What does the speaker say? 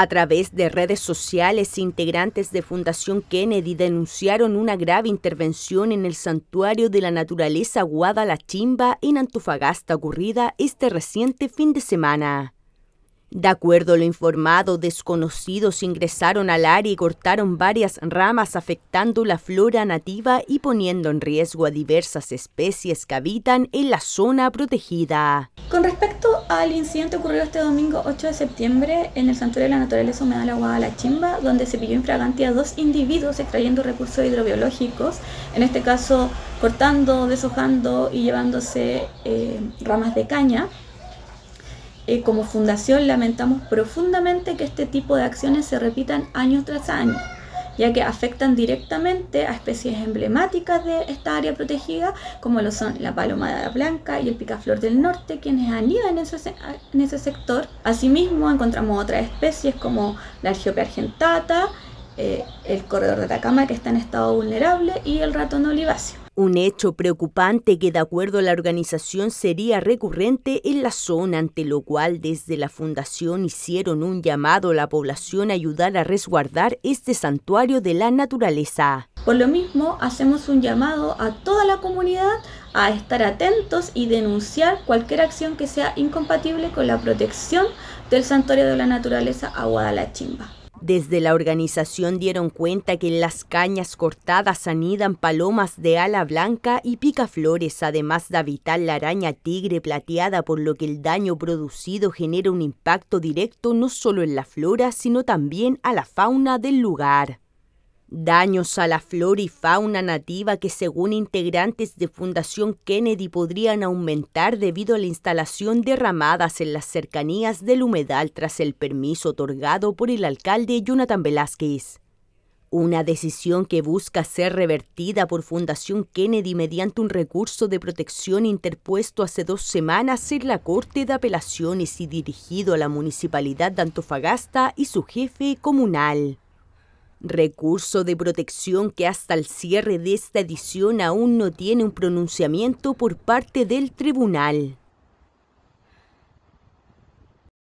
A través de redes sociales, integrantes de Fundación Kennedy denunciaron una grave intervención en el santuario de la naturaleza Guada en Antofagasta ocurrida este reciente fin de semana. De acuerdo a lo informado, desconocidos ingresaron al área y cortaron varias ramas afectando la flora nativa y poniendo en riesgo a diversas especies que habitan en la zona protegida. Con respecto al incidente ocurrido este domingo 8 de septiembre en el Santuario de la Naturaleza Humedal Aguada La Chimba, donde se pilló infragante a dos individuos extrayendo recursos hidrobiológicos, en este caso cortando, deshojando y llevándose eh, ramas de caña, eh, como fundación lamentamos profundamente que este tipo de acciones se repitan año tras año, ya que afectan directamente a especies emblemáticas de esta área protegida, como lo son la paloma de blanca y el picaflor del norte, quienes anidan en ese, en ese sector. Asimismo, encontramos otras especies como la argiope argentata, eh, el corredor de Atacama, que está en estado vulnerable, y el ratón oliváceo un hecho preocupante que de acuerdo a la organización sería recurrente en la zona, ante lo cual desde la fundación hicieron un llamado a la población a ayudar a resguardar este santuario de la naturaleza. Por lo mismo, hacemos un llamado a toda la comunidad a estar atentos y denunciar cualquier acción que sea incompatible con la protección del santuario de la naturaleza Aguada La desde la organización dieron cuenta que en las cañas cortadas anidan palomas de ala blanca y picaflores, además de habitar la araña tigre plateada, por lo que el daño producido genera un impacto directo no solo en la flora, sino también a la fauna del lugar daños a la flora y fauna nativa que según integrantes de Fundación Kennedy podrían aumentar debido a la instalación de ramadas en las cercanías del humedal tras el permiso otorgado por el alcalde Jonathan Velázquez. Una decisión que busca ser revertida por Fundación Kennedy mediante un recurso de protección interpuesto hace dos semanas en la Corte de Apelaciones y dirigido a la Municipalidad de Antofagasta y su jefe comunal recurso de protección que hasta el cierre de esta edición aún no tiene un pronunciamiento por parte del tribunal.